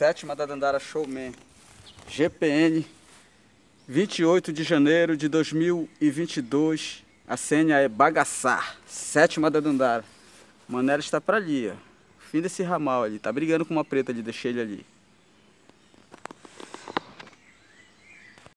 sétima da Dandara Showman, GPN, 28 de janeiro de 2022, a senha é bagaçar, sétima da Dandara. Manela está para ali, ó. fim desse ramal ali, tá brigando com uma preta ali, deixei ele ali.